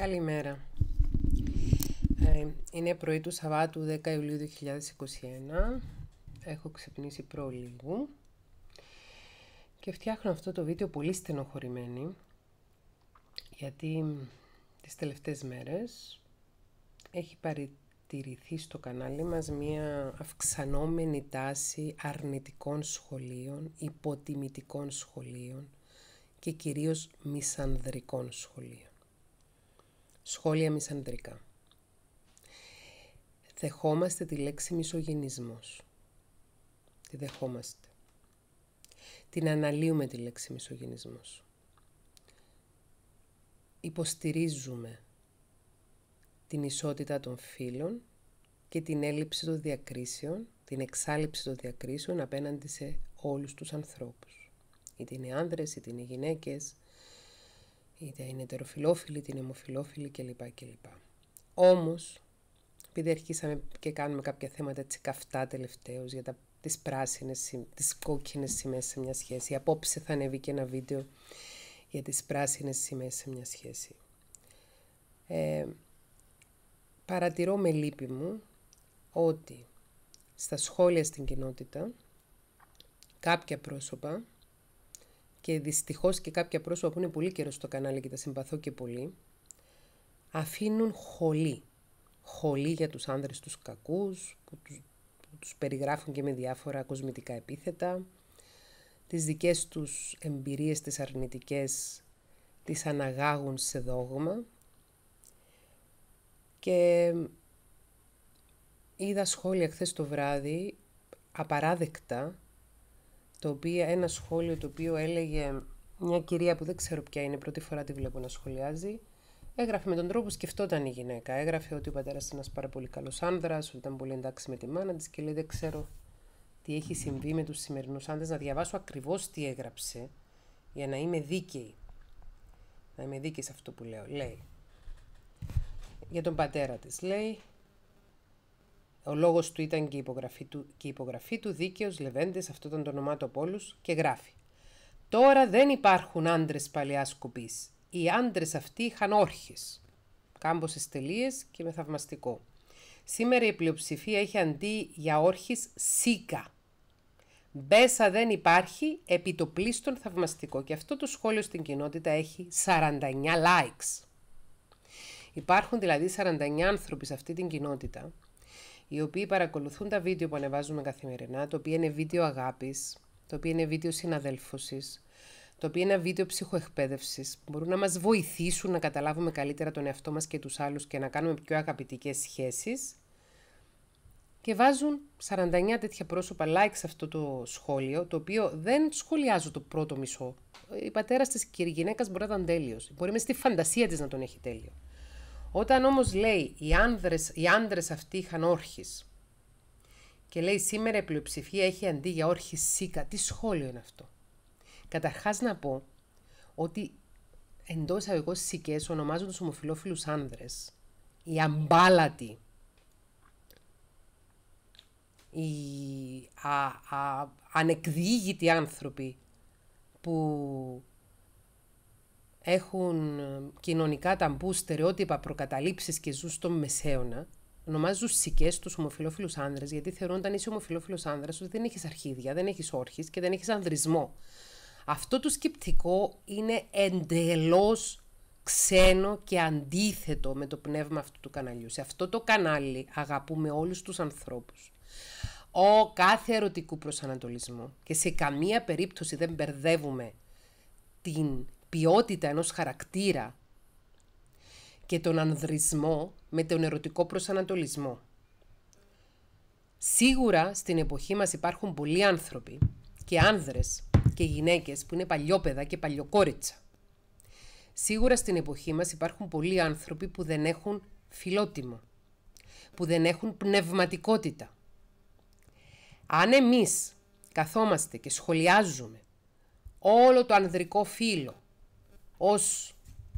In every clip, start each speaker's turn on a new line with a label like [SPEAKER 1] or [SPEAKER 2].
[SPEAKER 1] Καλημέρα. Ε, είναι πρωί του Σαββάτου 10 Ιουλίου 2021. Έχω ξυπνήσει προλίγου. Και φτιάχνω αυτό το βίντεο πολύ στενοχωρημένη. Γιατί τις τελευταίες μέρες έχει παρατηρηθεί στο κανάλι μας μία αυξανόμενη τάση αρνητικών σχολείων, υποτιμητικών σχολείων και κυρίως μισανδρικών σχολείων. Σχόλια μισανδρικά. Δεχόμαστε τη λέξη μισογενισμός. Τη δεχόμαστε. Την αναλύουμε τη λέξη μισογενισμός. Υποστηρίζουμε την ισότητα των φίλων και την έλλειψη των διακρίσεων, την εξάλληψη των διακρίσεων απέναντι σε όλους τους ανθρώπους. Είτε είναι άνδρες, είτε είναι γυναίκες, είτε είναι την την είναι κλπ. κλπ. Όμως, επειδή αρχίσαμε και κάνουμε κάποια θέματα έτσι καυτά τελευταίως για τα, τις πράσινες, τις κόκκινες σημαίες σε μια σχέση, απόψε θα ανέβει και ένα βίντεο για τις πράσινες σημαίες σε μια σχέση. Ε, παρατηρώ με λύπη μου ότι στα σχόλια στην κοινότητα κάποια πρόσωπα και δυστυχώς και κάποια πρόσωπα που είναι πολύ καιρό στο κανάλι και τα συμπαθώ και πολύ, αφήνουν χολή. Χολή για τους άνδρες τους κακούς, που τους, περιγράφουν και με διάφορα κοσμητικά επίθετα, τις δικές τους εμπειρίες τις αρνητικές τις αναγάγουν σε δόγμα και είδα σχόλια χθες το βράδυ απαράδεκτα το οποίο, ένα σχόλιο το οποίο έλεγε μια κυρία που δεν ξέρω ποια είναι, πρώτη φορά τη βλέπω να σχολιάζει. Έγραφε με τον τρόπο που σκεφτόταν η γυναίκα. Έγραφε ότι ο πατέρας ήταν ένας πάρα πολύ καλός άνδρας, ότι ήταν πολύ εντάξει με τη μάνα της και λέει: Δεν ξέρω τι έχει συμβεί με τους σημερινούς άνδρες. Να διαβάσω ακριβώς τι έγραψε για να είμαι δίκαιη. Να είμαι δίκαιη σε αυτό που λέω. Λέει για τον πατέρα της Λέει ο λόγος του ήταν και η υπογραφή του, και η υπογραφή του δίκαιος Λεβέντες αυτό τον ονομάτο και γράφει «Τώρα δεν υπάρχουν άντρες παλιά κουπής. Οι άντρες αυτοί είχαν όρχες». Κάμποσε τελείες και με θαυμαστικό. Σήμερα η πλειοψηφία έχει αντί για όρχης σίκα. Μπέσα δεν υπάρχει, επιτοπλίστων θαυμαστικό. Και αυτό το σχόλιο στην κοινότητα έχει 49 likes. Υπάρχουν δηλαδή 49 άνθρωποι σε αυτή την κοινότητα οι οποίοι παρακολουθούν τα βίντεο που ανεβάζουμε καθημερινά, το οποίο είναι βίντεο αγάπης, το οποίο είναι βίντεο συναδέλφωσης, το οποίο είναι βίντεο ψυχοεκπαίδευσης. Μπορούν να μας βοηθήσουν να καταλάβουμε καλύτερα τον εαυτό μας και τους άλλους και να κάνουμε πιο αγαπητικές σχέσεις. Και βάζουν 49 τέτοια πρόσωπα like σε αυτό το σχόλιο, το οποίο δεν σχολιάζω το πρώτο μισό. Η πατέρα της και η γυναίκα μπορεί να ήταν τέλειος. Μπορεί μες στη φαντασία της να τον έχει τέλειο. Όταν όμως λέει οι άνδρες, οι άνδρες αυτοί είχαν όρχης και λέει σήμερα η πλειοψηφία έχει αντί για όρχη σίκα, τι σχόλιο είναι αυτό. Καταρχάς να πω ότι εντός εισαγωγικών σικές ονομάζουν τους ομοφιλόφιλους άνδρες. Οι αμπάλατοι. Οι α, α, ανεκδίγητοι άνθρωποι που έχουν ε, κοινωνικά ταμπού, στερεότυπα, προκαταλήψεις και ζουν στο μεσαίωνα, ονομάζουν σικές τους ομοφυλόφιλους άνδρες, γιατί θεωρούν όταν είσαι ομοφυλόφιλος άνδρας ότι δεν έχεις αρχίδια, δεν έχεις όρχη και δεν έχεις ανδρισμό. Αυτό το σκεπτικό είναι εντελώς ξένο και αντίθετο με το πνεύμα αυτού του καναλιού. Σε αυτό το κανάλι αγαπούμε όλους τους ανθρώπους. Ο κάθε ερωτικού προσανατολισμό και σε καμία περίπτωση δεν μπερδεύουμε την ποιότητα ενός χαρακτήρα και τον ανδρισμό με τον ερωτικό προσανατολισμό. Σίγουρα στην εποχή μας υπάρχουν πολλοί άνθρωποι και άνδρες και γυναίκες που είναι παλιόπαιδα και παλιοκόριτσα. Σίγουρα στην εποχή μας υπάρχουν πολλοί άνθρωποι που δεν έχουν φιλότιμο, που δεν έχουν πνευματικότητα. Αν εμείς καθόμαστε και σχολιάζουμε όλο το ανδρικό φύλλο ως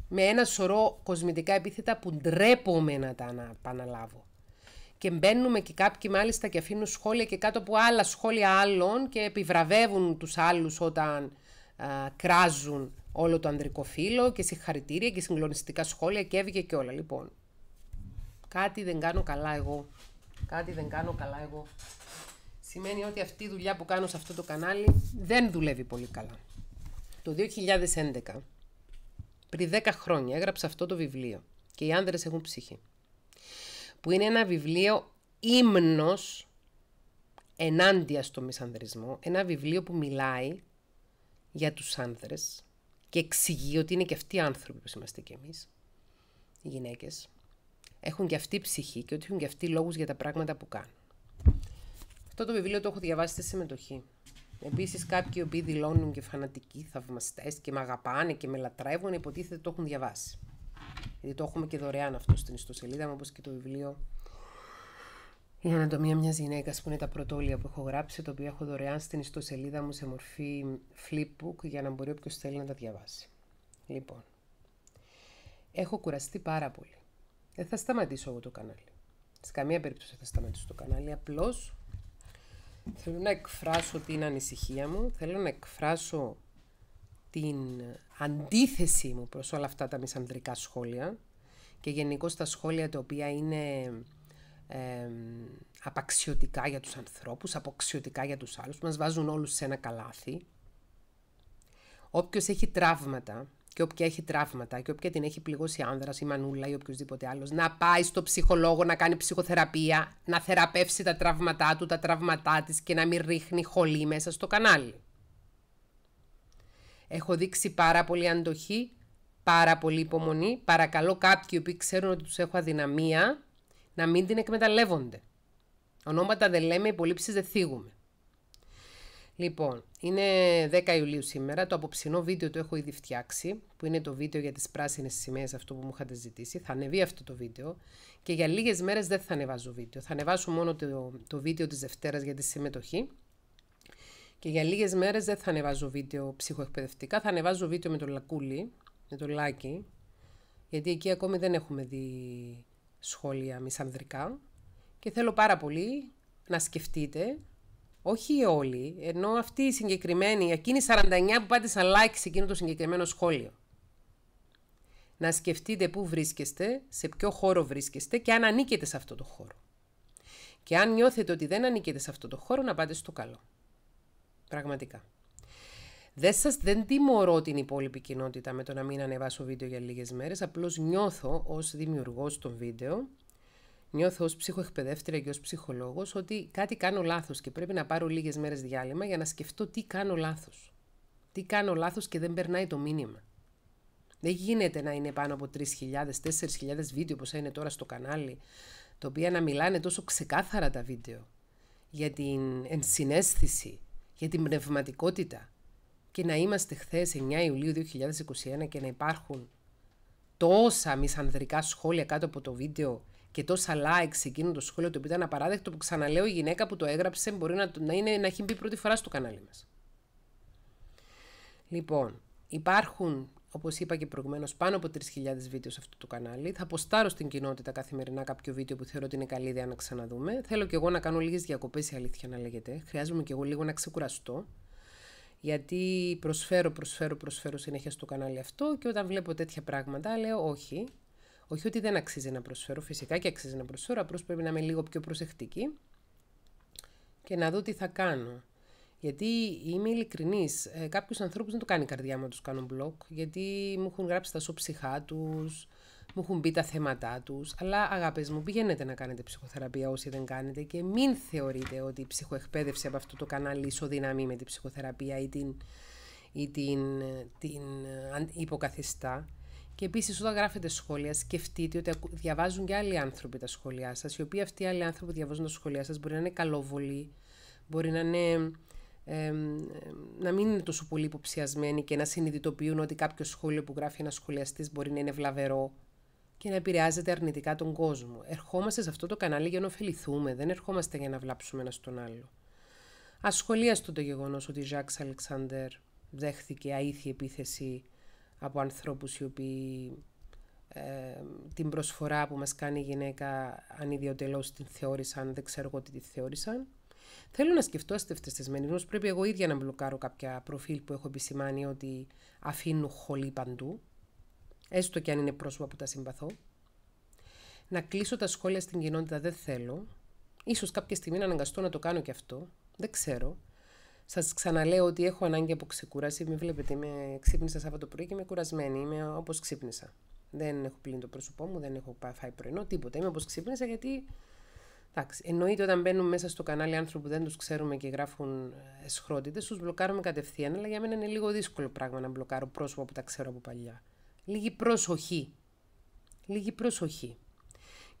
[SPEAKER 1] με ένα σωρό κοσμητικά επίθετα που ντρέπομαι να τα επαναλάβω. Και μπαίνουμε και κάποιοι μάλιστα και αφήνουν σχόλια και κάτω από άλλα σχόλια άλλων και επιβραβεύουν τους άλλους όταν κράζουν όλο το ανδρικό φύλλο και συγχαρητήρια και συγκλονιστικά σχόλια και έβγε και όλα. Λοιπόν, κάτι δεν κάνω καλά εγώ. Κάτι δεν κάνω καλά εγώ. Σημαίνει ότι αυτή η δουλειά που κάνω σε αυτό το κανάλι δεν δουλεύει πολύ καλά. Το 2011 πριν 10 χρόνια έγραψα αυτό το βιβλίο και οι άνδρες έχουν ψυχή. Που είναι ένα βιβλίο ύμνος ενάντια στο μισανδρισμό. Ένα βιβλίο που μιλάει για τους άνδρες και εξηγεί ότι είναι και αυτοί οι άνθρωποι που είμαστε κι εμείς, οι γυναίκες. Έχουν και αυτοί ψυχή και ότι έχουν και αυτοί λόγους για τα πράγματα που κάνουν. Αυτό το βιβλίο το έχω διαβάσει στη συμμετοχή. Επίσης, κάποιοι οι οποίοι δηλώνουν και φανατικοί θαυμαστές και με αγαπάνε και με λατρεύουν, υποτίθεται το έχουν διαβάσει. Γιατί το έχουμε και δωρεάν αυτό στην ιστοσελίδα μου, όπως και το βιβλίο Η Ανατομία μιας γυναίκας, που είναι τα πρωτόλια που έχω γράψει, το οποίο έχω δωρεάν στην ιστοσελίδα μου σε μορφή flipbook για να μπορεί όποιος θέλει να τα διαβάσει. Λοιπόν, έχω κουραστεί πάρα πολύ. Δεν θα σταματήσω εγώ το κανάλι. Σε καμία περίπτωση θα σταματήσω το κανάλι. Απλώς Θέλω να εκφράσω την ανησυχία μου, θέλω να εκφράσω την αντίθεση μου προς όλα αυτά τα μισανδρικά σχόλια και γενικώ τα σχόλια τα οποία είναι απαξιωτικά για τους ανθρώπους, αποξιωτικά για τους άλλους, μας βάζουν όλους σε ένα καλάθι. Όποιος έχει τραύματα, και όποια έχει τραύματα και όποια την έχει πληγώσει άνδρας ή μανούλα ή οποιοδήποτε άλλος, να πάει στο ψυχολόγο να κάνει ψυχοθεραπεία, να θεραπεύσει τα τραύματά του, τα τραύματά της και να μην ρίχνει χολή μέσα στο κανάλι. Έχω δείξει πάρα πολύ αντοχή, πάρα πολύ υπομονή. Παρακαλώ κάποιοι που ξέρουν ότι τους έχω αδυναμία να μην την εκμεταλλεύονται. Ονόματα δεν λέμε, υπολείψει δεν θίγουμε. Λοιπόν, είναι 10 Ιουλίου σήμερα. Το απόψινό βίντεο το έχω ήδη φτιάξει, που είναι το βίντεο για τις πράσινες σημαίες, αυτό που μου είχατε ζητήσει. Θα ανεβεί αυτό το βίντεο και για λίγες μέρες δεν θα ανεβάζω βίντεο. Θα ανεβάσω μόνο το, το βίντεο της Δευτέρας για τη συμμετοχή. Και για λίγες μέρες δεν θα ανεβάζω βίντεο ψυχοεκπαιδευτικά, θα ανεβάζω βίντεο με το Λακούλη, με το λάκι, γιατί εκεί ακόμη δεν έχουμε δει σχόλια μισανδρικά. Και θέλω πάρα πολύ να σκεφτείτε όχι όλοι, ενώ αυτοί οι συγκεκριμένοι, εκείνοι 49 που πάτησαν like σε εκείνο το συγκεκριμένο σχόλιο. Να σκεφτείτε πού βρίσκεστε, σε ποιο χώρο βρίσκεστε και αν ανήκετε σε αυτό το χώρο. Και αν νιώθετε ότι δεν ανήκετε σε αυτό το χώρο, να πάτε στο καλό. Πραγματικά. Δεν σας δεν τιμωρώ την υπόλοιπη κοινότητα με το να μην ανεβάσω βίντεο για λίγες μέρες, απλώς νιώθω ως δημιουργός των βίντεο Νιώθω ως ψυχοεκπαιδεύτρια και ως ψυχολόγος ότι κάτι κάνω λάθος και πρέπει να πάρω λίγες μέρες διάλειμμα για να σκεφτώ τι κάνω λάθος. Τι κάνω λάθος και δεν περνάει το μήνυμα. Δεν γίνεται να είναι πάνω από 3.000-4.000 βίντεο που είναι τώρα στο κανάλι, τα οποία να μιλάνε τόσο ξεκάθαρα τα βίντεο για την ενσυναίσθηση, για την πνευματικότητα και να είμαστε χθες 9 Ιουλίου 2021 και να υπάρχουν τόσα μισανδρικά σχόλια κάτω από το βίντεο και τόσα likes σε εκείνο το σχόλιο το οποίο ήταν απαράδεκτο που ξαναλέω η γυναίκα που το έγραψε μπορεί να, να, είναι, να έχει μπει πρώτη φορά στο κανάλι μας. Λοιπόν, υπάρχουν Όπως είπα και προηγουμένως, πάνω από 3.000 βίντεο σε αυτό το κανάλι. Θα αποστάρω στην κοινότητα καθημερινά κάποιο βίντεο που θεωρώ ότι είναι καλή ιδέα να ξαναδούμε. Θέλω και εγώ να κάνω λίγες διακοπές, η αλήθεια να λέγεται. Χρειάζομαι και εγώ λίγο να ξεκουραστώ. Γιατί προσφέρω, προσφέρω, προσφέρω συνέχεια στο κανάλι αυτό και όταν βλέπω τέτοια πράγματα λέω όχι, όχι ότι δεν αξίζει να προσφέρω, φυσικά και αξίζει να προσφέρω, απλώς πρέπει να είμαι λίγο πιο προσεκτική και να δω τι θα κάνω. Γιατί είμαι ειλικρινής. Ε, Κάποιους ανθρώπους δεν το κάνει η καρδιά μου να τους κάνω blog, γιατί μου έχουν γράψει τα σου ψυχά τους, μου έχουν μπει τα θέματα τους. Αλλά αγάπη μου, πηγαίνετε να κάνετε ψυχοθεραπεία όσοι δεν κάνετε και μην θεωρείτε ότι η ψυχοεκπαίδευση από αυτό το κανάλι ισοδυναμεί με την ψυχοθεραπεία ή την, ή την, ε, την ε, υποκαθιστά. Και επίσης, όταν γράφετε σχόλια, σκεφτείτε ότι διαβάζουν και άλλοι άνθρωποι τα σχόλιά σας, οι οποίοι αυτοί οι άλλοι άνθρωποι που διαβάζουν τα σχόλιά σας μπορεί να είναι καλόβολοι, μπορεί να είναι. Ε, να μην είναι τόσο πολύ υποψιασμένοι και να συνειδητοποιούν ότι κάποιο σχόλιο που γράφει ένας σχολιαστής μπορεί να είναι βλαβερό και να επηρεάζεται αρνητικά τον κόσμο. Ερχόμαστε σε αυτό το κανάλι για να ωφεληθούμε, δεν ερχόμαστε για να βλάψουμε ένα τον άλλο. Ασχολίαστο το γεγονός ότι η Ζακ Αλεξάνδρ δέχθηκε αήθη επίθεση από ανθρώπους οι οποίοι ε, την προσφορά που μας κάνει η γυναίκα αν ιδιωτελώς την θεώρησαν, δεν ξέρω εγώ τι τη θεώρησαν. Θέλω να σκεφτώ αστευτεστισμένη, όμως πρέπει εγώ ίδια να μπλοκάρω κάποια προφίλ που έχω επισημάνει ότι αφήνουν χολή παντού, έστω και αν είναι πρόσωπα που τα συμπαθώ. Να κλείσω τα σχόλια στην κοινότητα δεν θέλω. Ίσως κάποια στιγμή να αναγκαστώ να το κάνω και αυτό. Δεν ξέρω. Σας ξαναλέω ότι έχω ανάγκη από ξεκούραση. Μην βλέπετε, είμαι, ξύπνησα Σάββατο πρωί και είμαι κουρασμένη. Είμαι όπως ξύπνησα. Δεν έχω πλύνει το πρόσωπό μου, δεν έχω φάει πρωινό, τίποτα. Είμαι όπως ξύπνησα γιατί. Εντάξει, εννοείται όταν μπαίνουν μέσα στο κανάλι άνθρωποι που δεν τους ξέρουμε και γράφουν ε, σχρότητες, τους μπλοκάρουμε κατευθείαν. Αλλά για μένα είναι λίγο δύσκολο πράγμα να μπλοκάρω πρόσωπα που τα ξέρω από παλιά. Λίγη προσοχή. Λίγη προσοχή.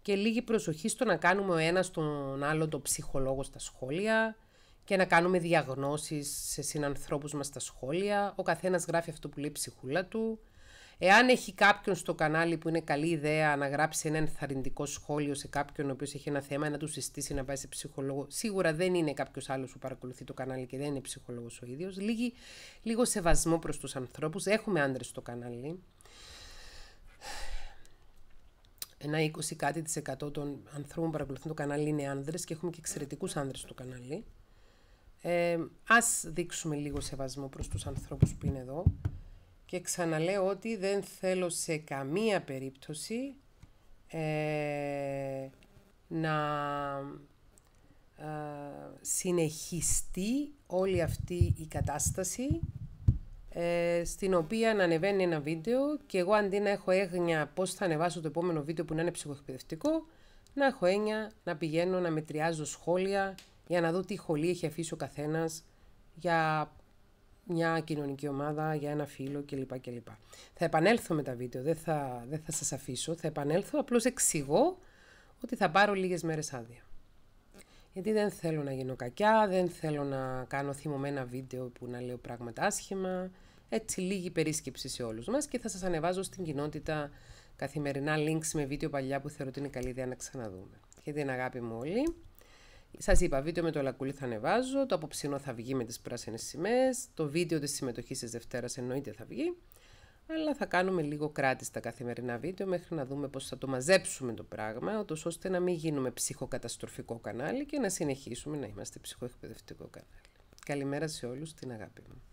[SPEAKER 1] Και λίγη προσοχή στο να κάνουμε ο ένας τον άλλο το ψυχολόγο στα σχόλια, και να κάνουμε διαγνώσεις σε συνανθρώπους μας στα σχόλια. Ο καθένας γράφει αυτό που λέει ψυχούλα του. Εάν έχει κάποιον στο κανάλι που είναι καλή ιδέα να γράψει ένα ενθαρρυντικό σχόλιο σε κάποιον ο οποίος έχει ένα θέμα, να του συστήσει να πάει σε ψυχολόγο, σίγουρα δεν είναι κάποιος άλλος που παρακολουθεί το κανάλι και δεν είναι ψυχολόγος ο ίδιος. Λίγο σεβασμό προς τους ανθρώπους. Έχουμε άντρες στο κανάλι. Ένα 20 κάτι των ανθρώπων που παρακολουθούν το κανάλι είναι άνδρες και έχουμε και εξαιρετικούς άνδρες στο κανάλι. Ε, ας δείξουμε λίγο σεβασμό προς τους ανθρώπους που είναι εδώ και ξαναλέω ότι δεν θέλω σε καμία περίπτωση ε, να ε, συνεχιστεί όλη αυτή η κατάσταση ε, στην οποία να ανεβαίνει ένα βίντεο και εγώ αντί να έχω έγνοια πώς θα ανεβάσω το επόμενο βίντεο που να είναι ψυχοεκπαιδευτικό να έχω έγνοια να πηγαίνω να μετριάζω σχόλια για να δω τι χολή έχει αφήσει ο καθένας για μια κοινωνική ομάδα, για ένα φίλο κλπ. κλπ. Θα επανέλθω με τα βίντεο, δεν θα, δεν θα σας αφήσω, θα επανέλθω, απλώς εξηγώ ότι θα πάρω λίγες μέρες άδεια. Γιατί δεν θέλω να γίνω κακιά, δεν θέλω να κάνω θυμωμένα βίντεο που να λέω πράγματα άσχημα. Έτσι λίγη περίσκεψη σε όλους μας και θα σας ανεβάζω στην κοινότητα καθημερινά links με βίντεο παλιά που θεωρώ ότι είναι καλή ιδέα να ξαναδούμε. Και την αγάπη μου όλοι. Σας είπα, βίντεο με το λακκούλι θα ανεβάζω. Το απόψινό θα βγει με τις πράσινες σημαίες. Το βίντεο της συμμετοχής της Δευτέρας εννοείται θα βγει. Αλλά θα κάνουμε λίγο κράτη στα καθημερινά βίντεο μέχρι να δούμε πώς θα το μαζέψουμε το πράγμα, ώστε να μην γίνουμε ψυχοκαταστροφικό κανάλι και να συνεχίσουμε να είμαστε ψυχοεκπαιδευτικό κανάλι. Καλημέρα σε όλους, την αγάπη μου.